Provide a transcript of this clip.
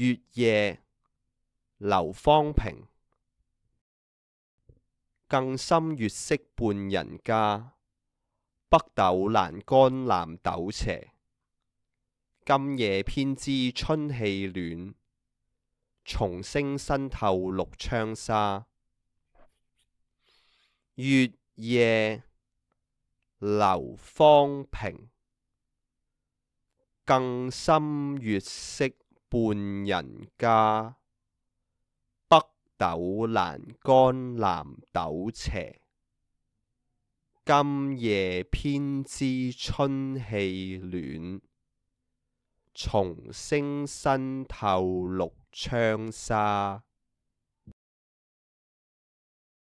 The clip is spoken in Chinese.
月夜，流芳平。更深月色半人家，北斗阑干南斗斜。今夜偏知春气暖，重声新透绿窗纱。月夜，流芳平。更深月色。半人家，北斗阑干南斗斜。今夜偏知春气暖，虫声新透绿窗纱。